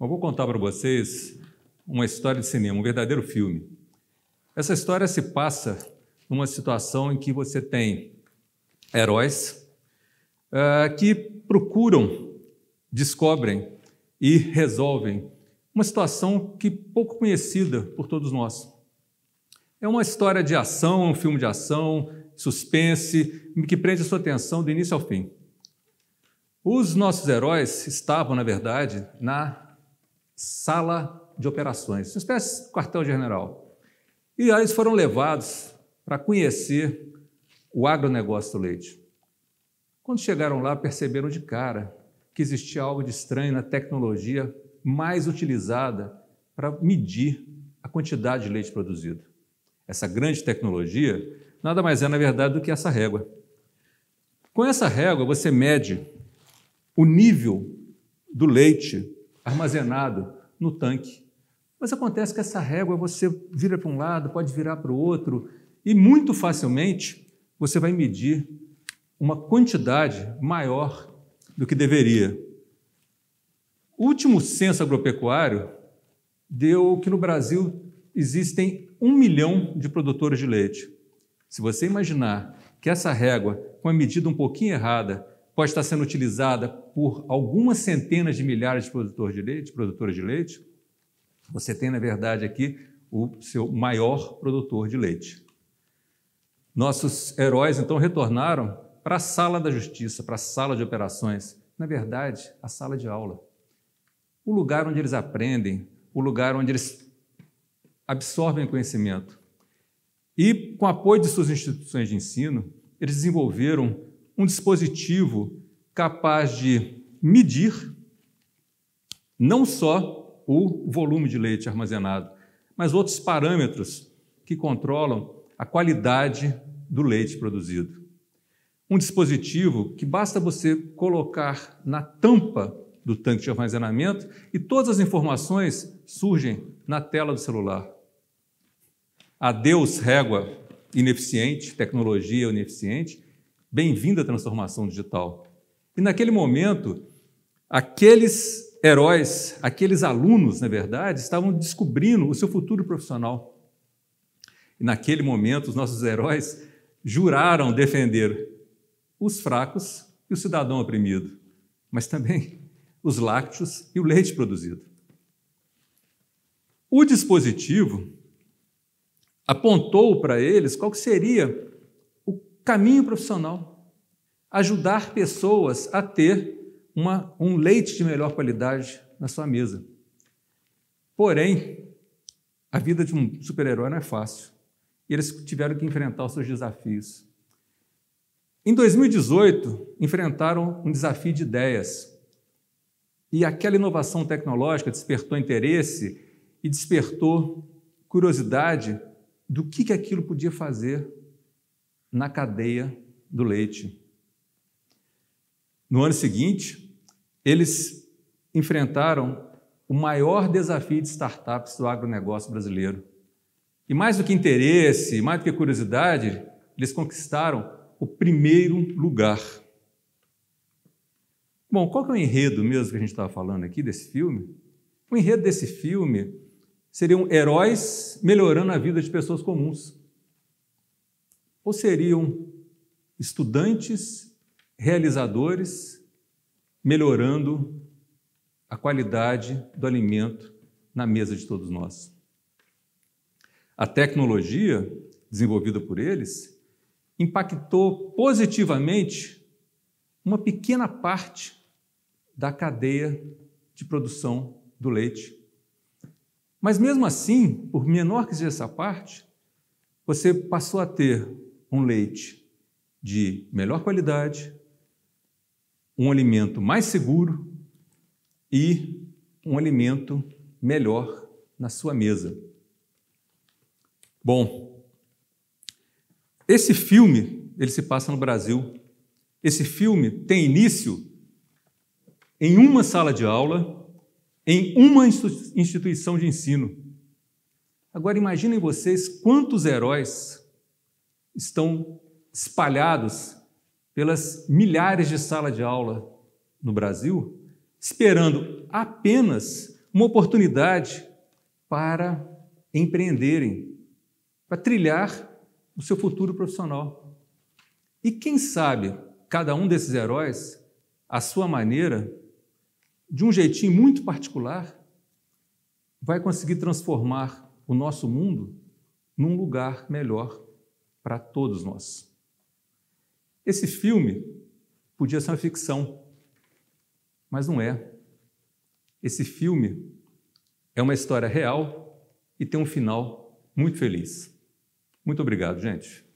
Eu vou contar para vocês uma história de cinema, um verdadeiro filme. Essa história se passa numa situação em que você tem heróis uh, que procuram, descobrem e resolvem uma situação que pouco conhecida por todos nós. É uma história de ação, um filme de ação, suspense, que prende a sua atenção do início ao fim. Os nossos heróis estavam, na verdade, na sala de operações, uma espécie de quartel-general. E aí eles foram levados para conhecer o agronegócio do leite. Quando chegaram lá, perceberam de cara que existia algo de estranho na tecnologia mais utilizada para medir a quantidade de leite produzido. Essa grande tecnologia nada mais é, na verdade, do que essa régua. Com essa régua, você mede o nível do leite armazenado no tanque. Mas acontece que essa régua você vira para um lado, pode virar para o outro, e muito facilmente você vai medir uma quantidade maior do que deveria. O último censo agropecuário deu que no Brasil existem um milhão de produtores de leite. Se você imaginar que essa régua, com a medida um pouquinho errada, pode estar sendo utilizada por algumas centenas de milhares de produtores de leite, produtores de leite, você tem, na verdade, aqui o seu maior produtor de leite. Nossos heróis, então, retornaram para a sala da justiça, para a sala de operações, na verdade, a sala de aula o lugar onde eles aprendem, o lugar onde eles absorvem conhecimento. E, com apoio de suas instituições de ensino, eles desenvolveram um dispositivo capaz de medir não só o volume de leite armazenado, mas outros parâmetros que controlam a qualidade do leite produzido. Um dispositivo que basta você colocar na tampa do tanque de armazenamento e todas as informações surgem na tela do celular. Adeus, régua ineficiente, tecnologia ineficiente, bem-vinda à transformação digital. E naquele momento, aqueles heróis, aqueles alunos, na verdade, estavam descobrindo o seu futuro profissional. E naquele momento, os nossos heróis juraram defender os fracos e o cidadão oprimido, mas também os lácteos e o leite produzido. O dispositivo apontou para eles qual seria o caminho profissional, ajudar pessoas a ter uma, um leite de melhor qualidade na sua mesa. Porém, a vida de um super-herói não é fácil. E eles tiveram que enfrentar os seus desafios. Em 2018, enfrentaram um desafio de ideias. E aquela inovação tecnológica despertou interesse e despertou curiosidade do que, que aquilo podia fazer na cadeia do leite. No ano seguinte, eles enfrentaram o maior desafio de startups do agronegócio brasileiro. E mais do que interesse, mais do que curiosidade, eles conquistaram o primeiro lugar. Bom, qual que é o enredo mesmo que a gente estava falando aqui desse filme? O enredo desse filme seriam heróis melhorando a vida de pessoas comuns. Ou seriam estudantes realizadores melhorando a qualidade do alimento na mesa de todos nós. A tecnologia desenvolvida por eles impactou positivamente uma pequena parte da cadeia de produção do leite. Mas mesmo assim, por menor que seja essa parte, você passou a ter um leite de melhor qualidade, um alimento mais seguro e um alimento melhor na sua mesa. Bom, esse filme, ele se passa no Brasil. Esse filme tem início em uma sala de aula, em uma instituição de ensino. Agora imaginem vocês quantos heróis estão espalhados pelas milhares de salas de aula no Brasil, esperando apenas uma oportunidade para empreenderem, para trilhar o seu futuro profissional. E quem sabe, cada um desses heróis, à sua maneira, de um jeitinho muito particular, vai conseguir transformar o nosso mundo num lugar melhor para todos nós. Esse filme podia ser uma ficção, mas não é. Esse filme é uma história real e tem um final muito feliz. Muito obrigado, gente.